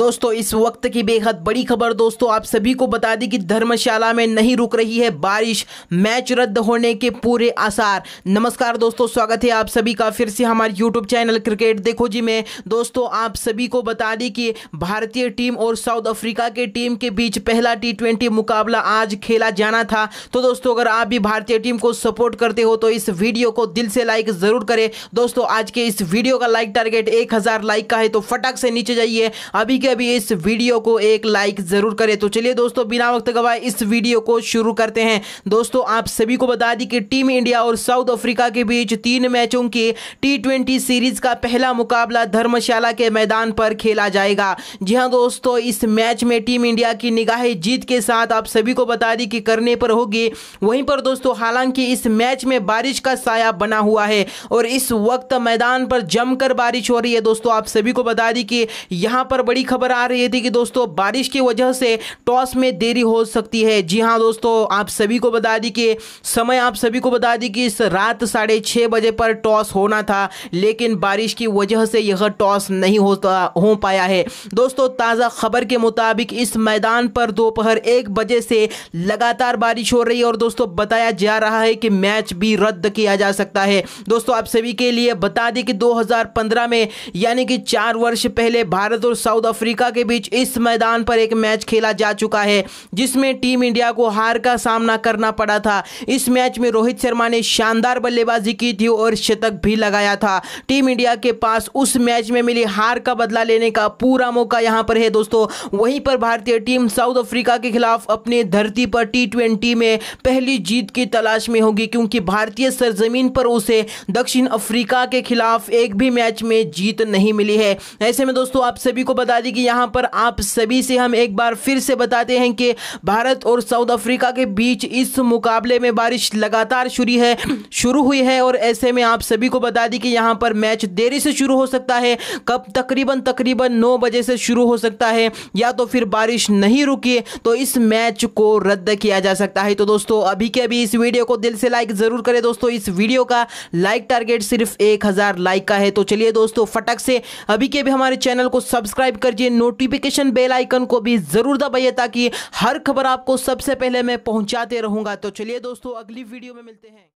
दोस्तों इस वक्त की बेहद बड़ी खबर दोस्तों आप सभी को बता दी कि धर्मशाला में नहीं रुक रही है बारिश मैच रद्द होने के पूरे आसार नमस्कार दोस्तों स्वागत है आप सभी का फिर से हमारे यूट्यूब चैनल क्रिकेट देखो जी में दोस्तों आप सभी को बता दी कि भारतीय टीम और साउथ अफ्रीका के टीम के बीच पहला टी मुकाबला आज खेला जाना था तो दोस्तों अगर आप भी भारतीय टीम को सपोर्ट करते हो तो इस वीडियो को दिल से लाइक जरूर करें दोस्तों आज के इस वीडियो का लाइक टारगेट एक लाइक का है तो फटाक से नीचे जाइए अभी के अभी इस वीडियो को एक लाइक ज़रूर करें तो चलिए दोस्तों बिना वक्त गवाए इस वीडियो को शुरू करते हैं दोस्तों आप सभी को बता दी कि टीम इंडिया और साउथ अफ्रीका के बीच तीन मैचों की टी ट्वेंटी सीरीज़ का पहला मुकाबला धर्मशाला के मैदान पर खेला जाएगा जी हाँ दोस्तों इस मैच में टीम इंडिया की निगाहें जीत के साथ आप सभी को बता दी कि करने पर होगी वहीं पर दोस्तों हालांकि इस मैच में बारिश का साया बना हुआ है और इस वक्त मैदान पर जमकर बारिश हो रही है दोस्तों आप सभी को बता दी कि यहां पर बड़ी खबर खबर आ रही थी कि दोस्तों बारिश की वजह से टॉस में देरी हो सकती है जी हाँ दोस्तों आप सभी को बता दी कि समय आप सभी को बता दी कि इस रात साढ़े छः बजे पर टॉस होना था लेकिन बारिश की वजह से यह टॉस नहीं होता हो पाया है दोस्तों ताज़ा खबर के मुताबिक इस मैदान पर दोपहर एक बजे से लगातार बारिश हो रही है और दोस्तों बताया जा रहा है कि मैच भी रद्द किया जा सकता है दोस्तों आप सभी के लिए बता दें कि 2015 में यानी कि चार वर्ष पहले भारत और साउथ अफ्रीका के बीच इस मैदान पर एक मैच खेला जा चुका है जिसमें टीम इंडिया को हार का सामना करना पड़ा था इस मैच में रोहित शर्मा ने शानदार बल्लेबाजी की थी और शतक भी लगाया था टीम इंडिया के पास उस मैच में मिली हार का बदला लेने का पूरा मौका यहां पर है दोस्तों वहीं पर भारतीय टीम साउथ अफ्रीका के खिलाफ अपने धरती पर टी में पहली जीत की तलाश में होगी क्योंकि भारतीय सरजमीन पर उसे दक्षिण अफ्रीका के खिलाफ एक भी मैच में जीत नहीं मिली है ऐसे में दोस्तों आप सभी को बता दें साथ कि यहाँ पर आप सभी से हम एक बार फिर से बताते हैं कि भारत और साउथ अफ्रीका के बीच इस मुकाबले में बारिश लगातार शुरू है शुरू हुई है और ऐसे में आप सभी को बता दी कि यहाँ पर मैच देरी से शुरू हो सकता है कब तकरीबन तकरीबन नौ बजे से शुरू हो सकता है या तो फिर बारिश नहीं रुकी तो इस मैच को रद्द किया जा सकता है तो दोस्तों अभी के अभी इस वीडियो को दिल से लाइक ज़रूर करें दोस्तों इस वीडियो का लाइक टारगेट सिर्फ एक लाइक का है तो चलिए दोस्तों फटक से अभी के भी हमारे चैनल को सब्सक्राइब कर लीजिए नोटिफिकेशन बेल आइकन को भी जरूर दबाइए ताकि हर खबर आपको सबसे पहले मैं पहुंचाते रहूंगा तो चलिए दोस्तों अगली वीडियो में मिलते हैं